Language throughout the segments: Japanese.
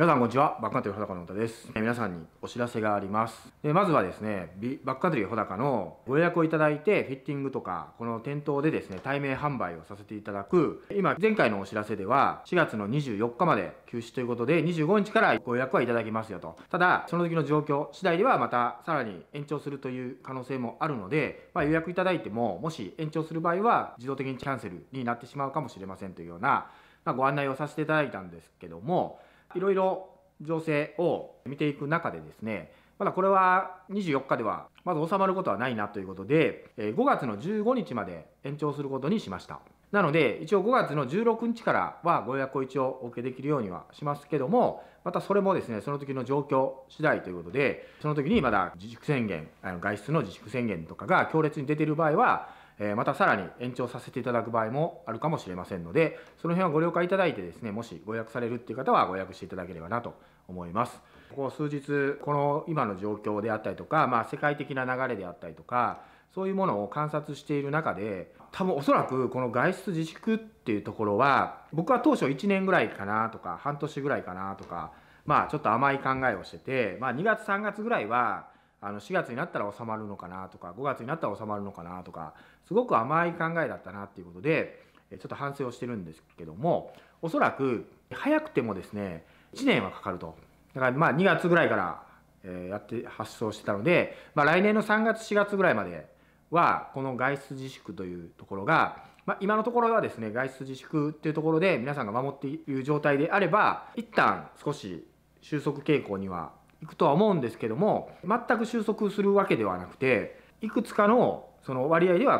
皆さんこんにちは。バックカントリー穂高の歌です。皆さんにお知らせがあります。でまずはですね、バックカントリー穂高のご予約をいただいて、フィッティングとか、この店頭でですね、対面販売をさせていただく、今、前回のお知らせでは、4月の24日まで休止ということで、25日からご予約はいただきますよと。ただ、その時の状況次第では、またさらに延長するという可能性もあるので、まあ、予約いただいても、もし延長する場合は、自動的にキャンセルになってしまうかもしれませんというような、まあ、ご案内をさせていただいたんですけども、いろいろ情勢を見ていく中でですねまだこれは24日ではまず収まることはないなということで5月の15日まで延長することにしましたなので一応5月の16日からはご予約を一応お受けできるようにはしますけどもまたそれもですねその時の状況次第ということでその時にまだ自粛宣言外出の自粛宣言とかが強烈に出ている場合はえまたさらに延長させていただく場合もあるかもしれませんので、その辺はご了解いただいてですね、もしご予約されるっていう方はご予約していただければなと思います。ここ数日、この今の状況であったりとか、まあ、世界的な流れであったりとか、そういうものを観察している中で、多分おそらくこの外出自粛っていうところは、僕は当初1年ぐらいかなとか、半年ぐらいかなとか、まあちょっと甘い考えをしてて、まあ2月3月ぐらいは、あの4月になったら収まるのかなとか5月になったら収まるのかなとかすごく甘い考えだったなっていうことでちょっと反省をしてるんですけどもおそらく早くてもですね1年はかかるとだからまあ2月ぐらいからやって発送してたので、まあ、来年の3月4月ぐらいまではこの外出自粛というところが、まあ、今のところはですね外出自粛っていうところで皆さんが守っている状態であれば一旦少し収束傾向にはいくとは思うんですけども全く収束するわけではなくていくつかのその割合では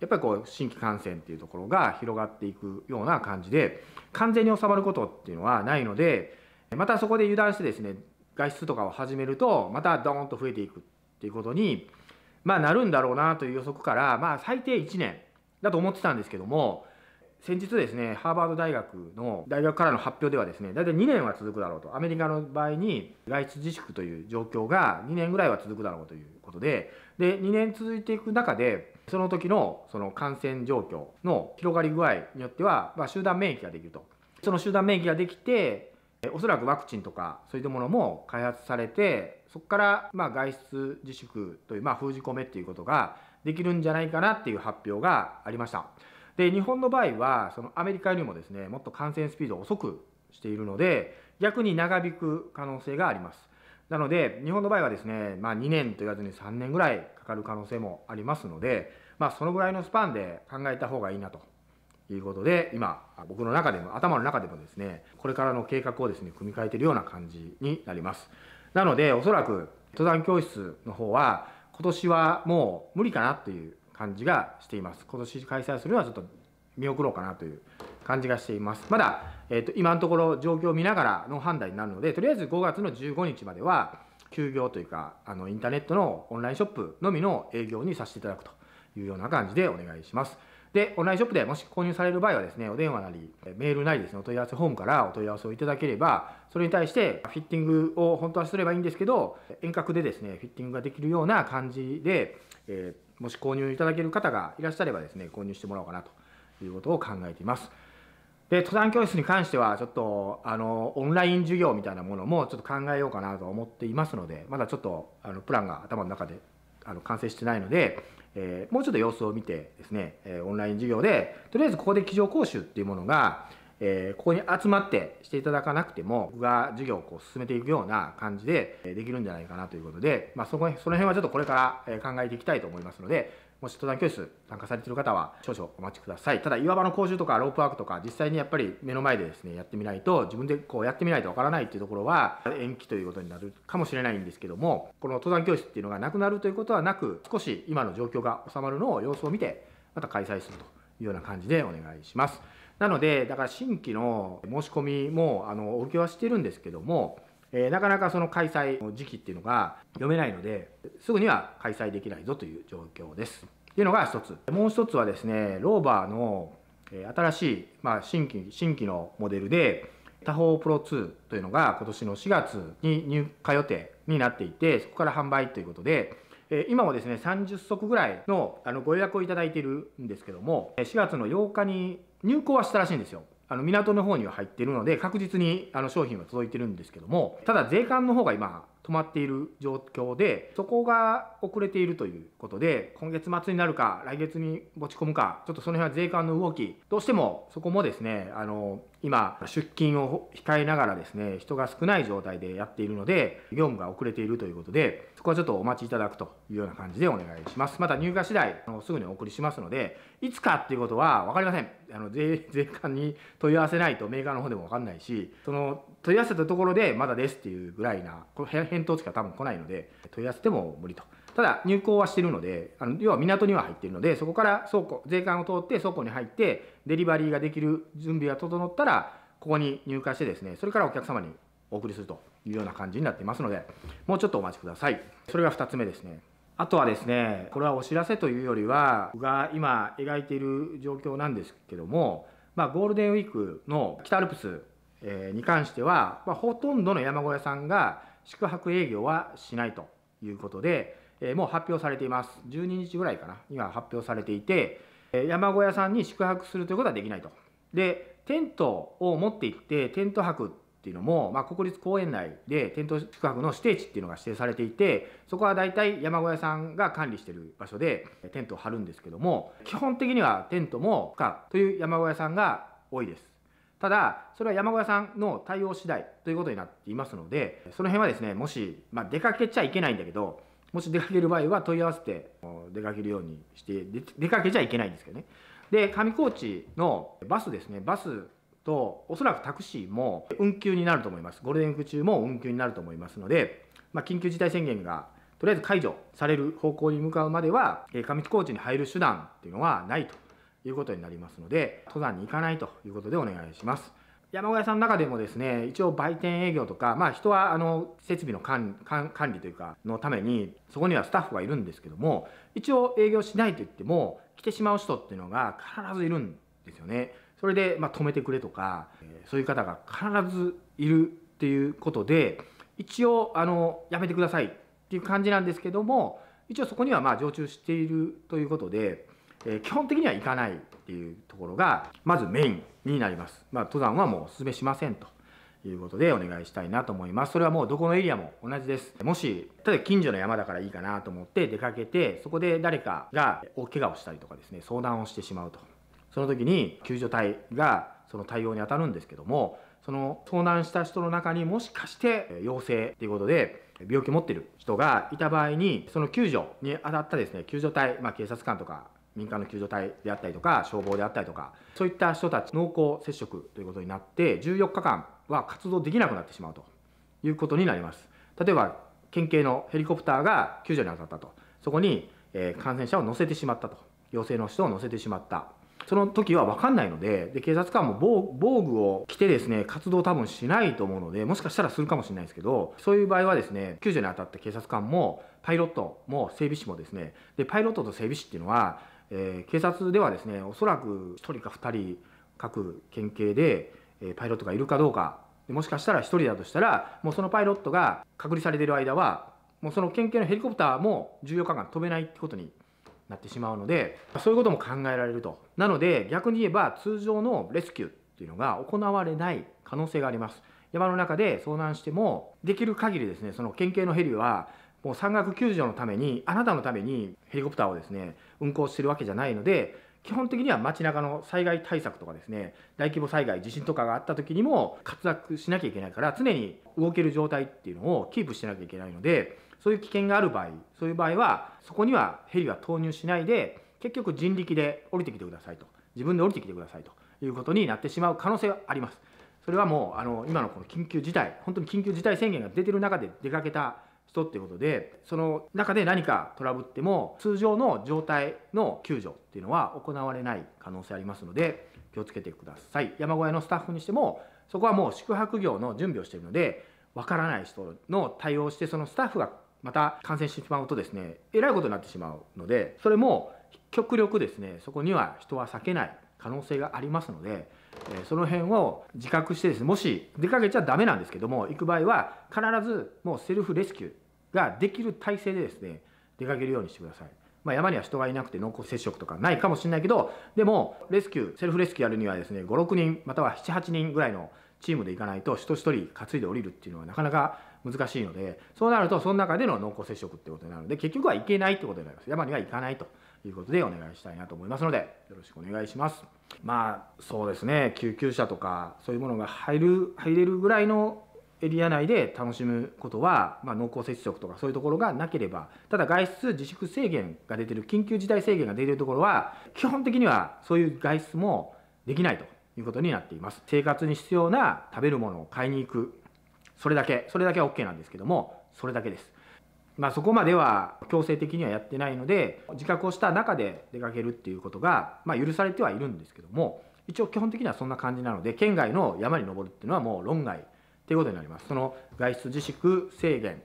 やっぱりこう新規感染っていうところが広がっていくような感じで完全に収まることっていうのはないのでまたそこで油断してですね外出とかを始めるとまたドーンと増えていくっていうことに、まあ、なるんだろうなという予測から、まあ、最低1年だと思ってたんですけども先日ですね、ハーバード大学の大学からの発表ではですね、大体2年は続くだろうと、アメリカの場合に外出自粛という状況が2年ぐらいは続くだろうということで、で、2年続いていく中で、その時のその感染状況の広がり具合によっては、まあ、集団免疫ができると。その集団免疫ができて、おそらくワクチンとかそういったものも開発されてそこからま外出自粛というまあ封じ込めっていうことができるんじゃないかなっていう発表がありました。で日本の場合はそのアメリカよりもですねもっと感染スピードを遅くしているので逆に長引く可能性があります。なので日本の場合はですね、まあ、2年と言わずに3年ぐらいかかる可能性もありますので、まあ、そのぐらいのスパンで考えた方がいいなということで今僕の中でも頭の中でもですねこれからの計画をですね組み替えているような感じになります。なのでおそらく登山教室の方は今年はもう無理かなという感じがしています今年開催するのはちょっと見送ろうかなという感じがしていますまだ、えーと、今のところ状況を見ながらの判断になるのでとりあえず5月の15日までは休業というかあのインターネットのオンラインショップのみの営業にさせていただくというような感じでお願いしますでオンラインショップでもし購入される場合はですねお電話なりメールなりですねお問い合わせフォームからお問い合わせをいただければそれに対してフィッティングを本当はすればいいんですけど遠隔でですねフィッティングができるような感じで、えーもし購入いただける方がいらっしゃればですね、購入してもらおうかなということを考えています。で、登山教室に関しては、ちょっと、あの、オンライン授業みたいなものもちょっと考えようかなと思っていますので、まだちょっと、あの、プランが頭の中で、あの、完成してないので、えー、もうちょっと様子を見てですね、えオンライン授業で、とりあえずここで机上講習っていうものが、えー、ここに集まってしていただかなくても、僕が授業をこう進めていくような感じで、できるんじゃないかなということで、まあ、そこ、その辺はちょっとこれから考えていきたいと思いますので、もし登山教室参加されている方は少々お待ちください。ただ、岩場の講習とかロープワークとか、実際にやっぱり目の前でですね、やってみないと、自分でこうやってみないとわからないっていうところは、延期ということになるかもしれないんですけども、この登山教室っていうのがなくなるということはなく、少し今の状況が収まるのを様子を見て、また開催するというような感じでお願いします。なので、だから新規の申し込みもあのお受けはしてるんですけども、えー、なかなかその開催の時期っていうのが読めないので、すぐには開催できないぞという状況です。っていうのが一つ。もう一つはですね、ローバーの新しい、まあ、新規、新規のモデルで、他方プロ2というのが今年の4月に入荷予定になっていて、そこから販売ということで、え今もですね30足ぐらいのあのご予約をいただいているんですけども4月の8日に入港はしたらしいんですよあの港の方には入ってるので確実にあの商品は届いてるんですけどもただ税関の方が今止まっている状況で、そこが遅れているということで、今月末になるか、来月に持ち込むか、ちょっとその辺は税関の動き、どうしてもそこもですね、あの、今、出勤を控えながらですね、人が少ない状態でやっているので、業務が遅れているということで、そこはちょっとお待ちいただくというような感じでお願いします。また入荷次第、あのすぐにお送りしますので、いつかっていうことは分かりません。あの税税関に問い合わせないとメーカーの方でもわかんないし、その問い合わせたところでまだですっていうぐらいな、この返返答しか多分来ないので、問い合わせても無理と。ただ、入港はしてるので、あの要は港には入ってるので、そこから倉庫、税関を通って倉庫に入って、デリバリーができる準備が整ったら、ここに入荷してですね、それからお客様にお送りするというような感じになってますので、もうちょっとお待ちください。それが2つ目ですね。あとはですね、これはお知らせというよりは、僕が今描いている状況なんですけども、まあ、ゴールデンウィークの北アルプスに関しては、まあ、ほとんどの山小屋さんが宿泊営業はしないということで、えもう発表されています。12日ぐらいかな、には発表されていて、山小屋さんに宿泊するということはできないと。で、テントを持って行って、テント泊っていうのも、まあ、国立公園内でテント宿泊の指定地っていうのが指定されていて、そこは大体山小屋さんが管理してる場所でテントを張るんですけども、基本的にはテントも不可という山小屋さんが多いです。ただ、それは山小屋さんの対応次第ということになっていますので、その辺はですね、もし、まあ、出かけちゃいけないんだけど、もし出かける場合は問い合わせて出かけるようにして、出かけちゃいけないんですけどね。で、上高地のバスですね、バスと、おそらくタクシーも運休になると思います。ゴールデンウィーク中も運休になると思いますので、まあ、緊急事態宣言がとりあえず解除される方向に向かうまでは、上高地に入る手段っていうのはないということになりますので、登山に行かないということでお願いします。山小屋さんの中でもですね、一応売店営業とか、まあ人はあの設備の管理というかのために、そこにはスタッフがいるんですけども、一応営業しないと言っても、来てしまう人っていうのが必ずいるんですよね。それで、まあ、止めてくれとか、えそういう方が必ずいるっていうことで、一応、あの、やめてくださいっていう感じなんですけども、一応そこにはまあ常駐しているということで、え基本的には行かないっていうところがまずメインになります、まあ、登山はもうお勧めしませんということでお願いしたいなと思いますそれはもうどこのエリアも同じですもしただ近所の山だからいいかなと思って出かけてそこで誰かが大怪我をしたりとかですね相談をしてしまうとその時に救助隊がその対応に当たるんですけどもその遭難した人の中にもしかして陽性っていうことで病気持ってる人がいた場合にその救助に当たったですね救助隊、まあ、警察官とか民間の救助隊であったりとか消防であったりとかそういった人たち濃厚接触ということになって14日間は活動できなくなってしまうということになります例えば県警のヘリコプターが救助に当たったとそこに、えー、感染者を乗せてしまったと陽性の人を乗せてしまったその時は分かんないのでで警察官も防具を着てですね活動多分しないと思うのでもしかしたらするかもしれないですけどそういう場合はですね救助に当たった警察官もパイロットも整備士もですねでパイロットと整備士っていうのはえー、警察ではですねおそらく1人か2人各県警で、えー、パイロットがいるかどうかもしかしたら1人だとしたらもうそのパイロットが隔離されている間はもうその県警のヘリコプターも14日間飛べないってことになってしまうのでそういうことも考えられるとなので逆に言えば通常のレスキューっていうのが行われない可能性があります山の中で遭難してもできる限りですねその県警のヘリはもう山岳救助のためにあなたのためにヘリコプターをですね運航してるわけじゃないので基本的には街中の災害対策とかですね大規模災害地震とかがあった時にも活躍しなきゃいけないから常に動ける状態っていうのをキープしてなきゃいけないのでそういう危険がある場合そういう場合はそこにはヘリは投入しないで結局人力で降りてきてくださいと自分で降りてきてくださいということになってしまう可能性はあります。それはもうあの今のこの緊急事態本当に緊急事態宣言が出てる中で出かけた人っていうことで、その中で何かトラブっても、通常の状態の救助っていうのは行われない可能性ありますので、気をつけてください。山小屋のスタッフにしても、そこはもう宿泊業の準備をしているので、わからない人の対応して、そのスタッフがまた感染してしまうとですね、えらいことになってしまうので、それも極力ですね、そこには人は避けない可能性がありますので、えその辺を自覚してですね、もし出かけちゃダメなんですけども、行く場合は必ずもうセルフレスキューができる体制でですね、出かけるようにしてください。まあ、山には人がいなくて濃厚接触とかないかもしれないけど、でも、レスキュー、セルフレスキューやるにはですね、5、6人、または7、8人ぐらいのチームで行かないと、人一人担いで降りるっていうのはなかなか難しいので、そうなると、その中での濃厚接触ってことになるので、結局は行けないってことになります。山には行かないということでお願いしたいなと思いますので、よろしくお願いします。まあ、そうですね、救急車とか、そういうものが入る、入れるぐらいのエリア内で楽しむことは、まあ、濃厚接触とかそういうところがなければただ外出自粛制限が出てる緊急事態制限が出てるところは基本的にはそういう外出もできないということになっています生活に必要な食べるものを買いに行くそれだけそれだけは OK なんですけどもそれだけですまあ、そこまでは強制的にはやってないので自覚をした中で出かけるっていうことが、まあ、許されてはいるんですけども一応基本的にはそんな感じなので県外の山に登るっていうのはもう論外ということになります。その外出自粛制限、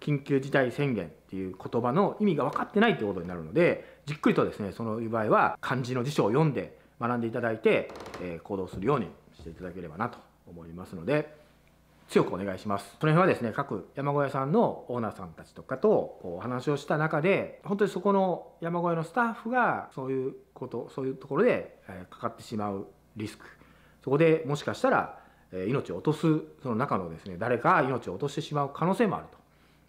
緊急事態宣言っていう言葉の意味が分かってないってことになるので、じっくりとですね、その場合は漢字の辞書を読んで学んでいただいて、えー、行動するようにしていただければなと思いますので、強くお願いします。その辺はですね、各山小屋さんのオーナーさんたちとかとお話をした中で、本当にそこの山小屋のスタッフがそういうこと、そういうところで、えー、かかってしまうリスク。そこでもしかしたら命を落とすその中のですね誰か命を落としてしまう可能性もあると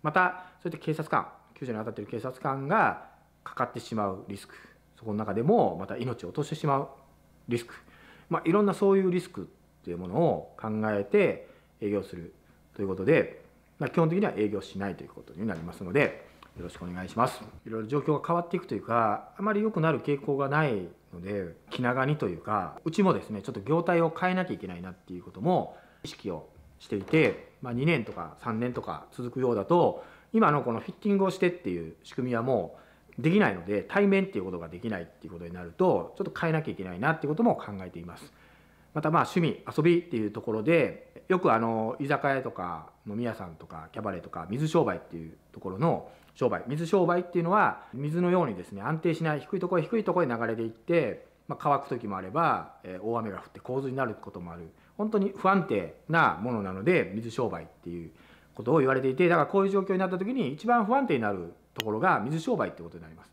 またそういった警察官救助に当たっている警察官がかかってしまうリスクそこの中でもまた命を落としてしまうリスク、まあ、いろんなそういうリスクっていうものを考えて営業するということで、まあ、基本的には営業しないということになりますので。よろしくお願いしますいろいろ状況が変わっていくというかあまり良くなる傾向がないので気長にというかうちもですねちょっと業態を変えなきゃいけないなっていうことも意識をしていて、まあ、2年とか3年とか続くようだと今のこのフィッティングをしてっていう仕組みはもうできないので対面っていうことができないっていうことになるとちょっと変えなきゃいけないなっていうことも考えていますまたまあ趣味遊びっていうところでよくあの居酒屋とか飲み屋さんとかキャバレーとか水商売っていうところの商売水商売っていうのは水のようにですね安定しない低いところへ低いところへ流れていって、まあ、乾く時もあれば、えー、大雨が降って洪水になることもある本当に不安定なものなので水商売っていうことを言われていてだからこういう状況になった時に一番不安定になるところが水商売ってことになります。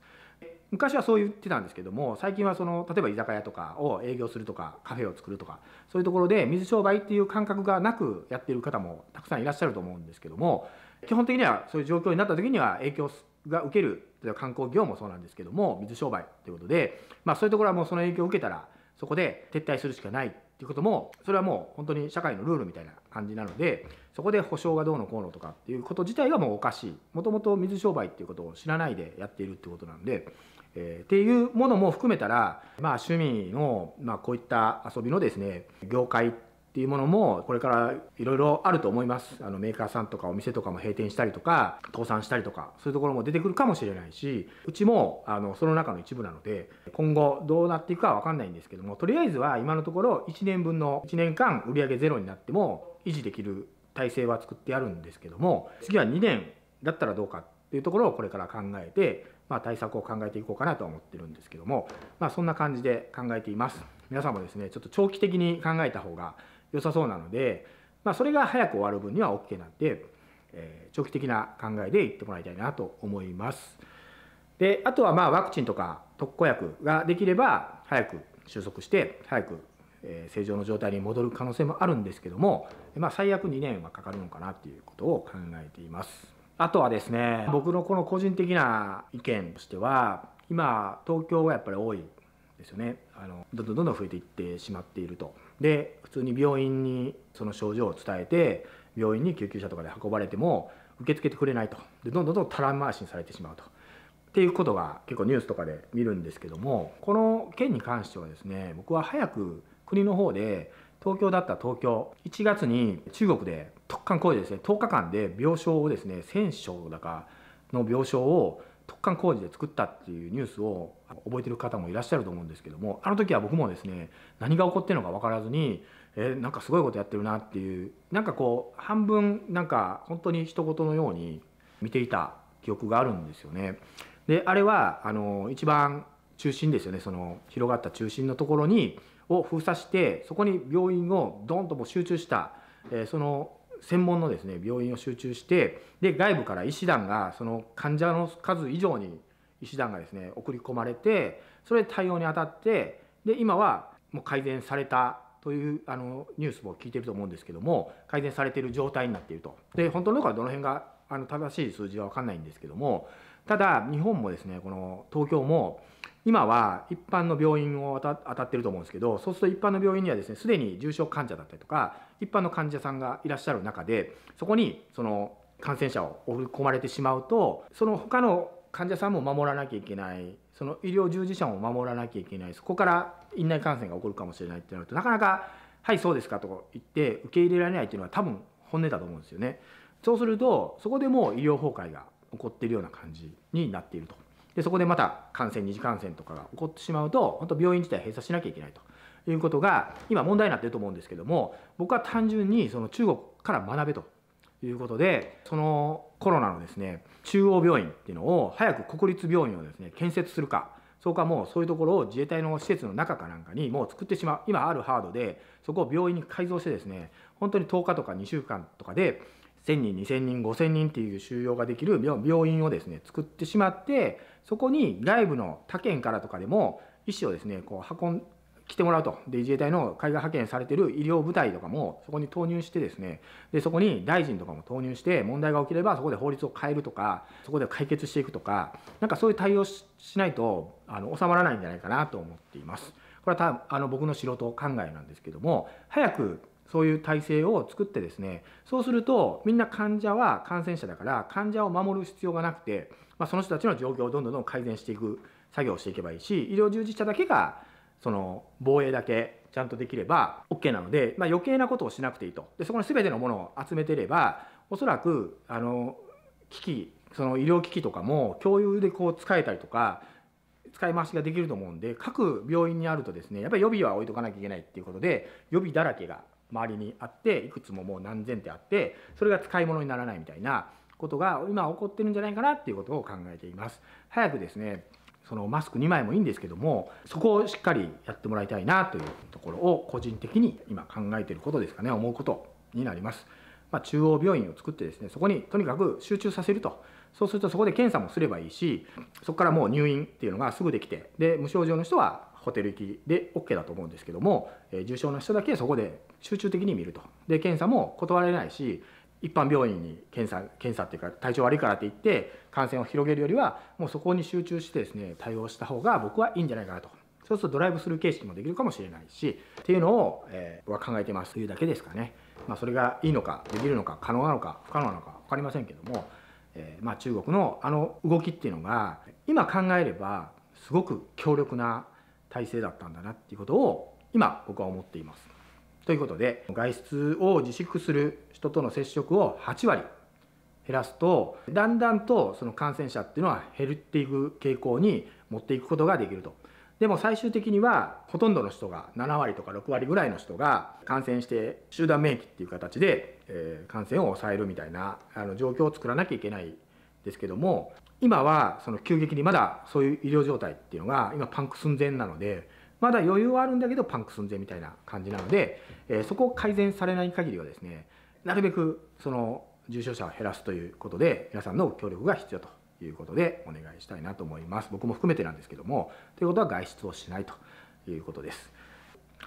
昔はそう言ってたんですけども最近はその例えば居酒屋とかを営業するとかカフェを作るとかそういうところで水商売っていう感覚がなくやってる方もたくさんいらっしゃると思うんですけども基本的にはそういう状況になった時には影響が受ける例えば観光業もそうなんですけども水商売ということで、まあ、そういうところはもうその影響を受けたらそこで撤退するしかないっていうこともそれはもう本当に社会のルールみたいな感じなのでそこで保証がどうのこうのとかっていうこと自体がもうおかしいもともと水商売っていうことを知らないでやっているってことなんで。えー、っていうものも含めたら、まあ、趣味の、まあ、こういった遊びのですね業界っていうものもこれからいろいろあると思いますあのメーカーさんとかお店とかも閉店したりとか倒産したりとかそういうところも出てくるかもしれないしうちもあのその中の一部なので今後どうなっていくかは分かんないんですけどもとりあえずは今のところ1年分の1年間売上ゼロになっても維持できる体制は作ってあるんですけども次は2年だったらどうかっていうところをこれから考えて、まあ、対策を考えていこうかなとは思ってるんですけども、まあ、そんな感じで考えています皆さんもですねちょっと長期的に考えた方が良さそうなので、まあ、それが早く終わる分には OK なんで、えー、長期的な考えでいってもらいたいなと思います。であとはまあワクチンとか特効薬ができれば早く収束して早く正常の状態に戻る可能性もあるんですけども、まあ、最悪2年はかかるのかなっていうことを考えていますあとはですね僕のこの個人的な意見としては今東京はやっぱり多いですよねあのどんどんどんどん増えていってしまっているとで普通に病院にその症状を伝えて病院に救急車とかで運ばれても受け付けてくれないとでどんどんどんたら回しにされてしまうと。っていうことが結構ニュースとかで見るんですけどもこの件に関してはですね僕は早く国の方で東京だった東京1月に中国で特艦工事ですね10日間で病床をですね1000床だかの病床を突貫工事で作ったっていうニュースを覚えてる方もいらっしゃると思うんですけどもあの時は僕もですね何が起こってるのか分からずにえー、なんかすごいことやってるなっていうなんかこう半分なんか本当に一言のように見ていた記憶があるんですよね。であれはあの一番中心ですよねその広がった中心のところにを封鎖してそこに病院をドンとも集中した、えー、その専門のですね病院を集中してで外部から医師団がその患者の数以上に医師団がですね送り込まれてそれで対応に当たってで今はもう改善されたというあのニュースも聞いてると思うんですけども改善されている状態になっているとで本当のところはどの辺があの正しい数字は分かんないんですけどもただ日本もですねこの東京も今は一般の病院を当たってると思うんですけどそうすると一般の病院にはですねすでに重症患者だったりとか一般の患者さんがいらっしゃる中でそこにその感染者を追い込まれてしまうとその他の患者さんも守らなきゃいけないその医療従事者も守らなきゃいけないそこから院内感染が起こるかもしれないってなるとなかなか「はいそうですか」と言って受け入れられないっていうのは多分本音だと思うんですよね。そうするとそこでもう医療崩壊が起こっているような感じになっていると。でそこでまた感染二次感染とかが起こってしまうと本当病院自体閉鎖しなきゃいけないということが今問題になってると思うんですけども僕は単純にその中国から学べということでそのコロナのですね中央病院っていうのを早く国立病院をですね建設するかそうかもうそういうところを自衛隊の施設の中かなんかにもう作ってしまう今あるハードでそこを病院に改造してですね本当に10日とか2週間とかで1,000人2,000人5,000人っていう収容ができる病院をですね作ってしまってそこに外部の他県からとかでも医師をですねこう運ん来てもらうとで自衛隊の海外派遣されてる医療部隊とかもそこに投入してですねでそこに大臣とかも投入して問題が起きればそこで法律を変えるとかそこで解決していくとかなんかそういう対応しないとあの収まらないんじゃないかなと思っています。これはたあの僕の素人考えなんですけども早くそういう体制を作ってですねそうするとみんな患者は感染者だから患者を守る必要がなくて、まあ、その人たちの状況をどんどんどん改善していく作業をしていけばいいし医療従事者だけがその防衛だけちゃんとできれば OK なので、まあ、余計なことをしなくていいとでそこに全てのものを集めてればおそらくあの機器その医療機器とかも共有でこう使えたりとか使い回しができると思うんで各病院にあるとですねやっぱり予備は置いとかなきゃいけないっていうことで予備だらけが周りにあっていくつももう何千ってあってそれが使い物にならないみたいなことが今起こってるんじゃないかなっていうことを考えています。早くですねそのマスク2枚もいいんですけどもそこをしっかりやってもらいたいなというところを個人的に今考えてることですかね思うことになります。まあ、中央病院を作ってですねそこにとにかく集中させるとそうするとそこで検査もすればいいしそこからもう入院っていうのがすぐできてで無症状の人はホテル行きで OK だと思うんですけども、え重症な人だけそこで集中的に見るとで検査も断れないし一般病院に検査検査っていうか体調悪いからって言って感染を広げるよりはもうそこに集中してですね対応した方が僕はいいんじゃないかなとそうするとドライブスルー形式もできるかもしれないしっていうのを、えー、は考えてますというだけですかね、まあ、それがいいのかできるのか可能なのか不可能なのか分かりませんけども、えー、まあ、中国のあの動きっていうのが今考えればすごく強力な体制だったんだなっていうことを今僕は思っています。ということで外出を自粛する人との接触を8割減らすとだんだんとその感染者っていうのは減っていく傾向に持っていくことができると。でも最終的にはほとんどの人が7割とか6割ぐらいの人が感染して集団免疫っていう形で、え感染を抑えるみたいなあの状況を作らなきゃいけないですけども今はその急激にまだそういう医療状態っていうのが今パンク寸前なのでまだ余裕はあるんだけどパンク寸前みたいな感じなので、えー、そこを改善されない限りはですねなるべくその重症者を減らすということで皆さんの協力が必要ということでお願いしたいなと思います僕も含めてなんですけどもということは外出をしないということです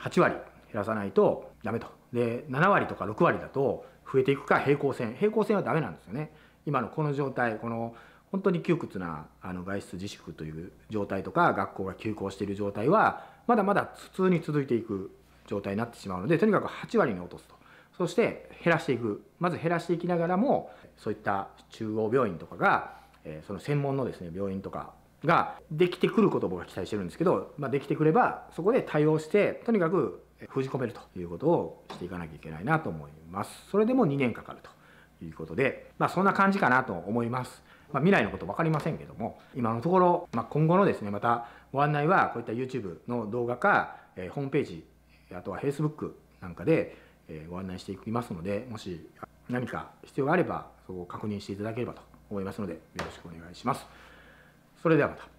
8割減らさないとダメとで7割とか6割だと増えていくか平行線平行線はダメなんですよね今のこの状態この本当に窮屈なあの外出自粛という状態とか学校が休校している状態はまだまだ普通に続いていく状態になってしまうのでとにかく8割に落とすとそして減らしていくまず減らしていきながらもそういった中央病院とかが、えー、その専門のですね病院とかができてくることを僕は期待してるんですけど、まあ、できてくればそこで対応してとにかく封じ込めるということをしていかなきゃいけないなと思いますそれでも2年かかるということで、まあ、そんな感じかなと思いますまあ、未来のこと分かりませんけども今のところ、まあ、今後のですねまたご案内はこういった YouTube の動画か、えー、ホームページあとは Facebook なんかで、えー、ご案内していきますのでもし何か必要があればそこを確認していただければと思いますのでよろしくお願いします。それではまた。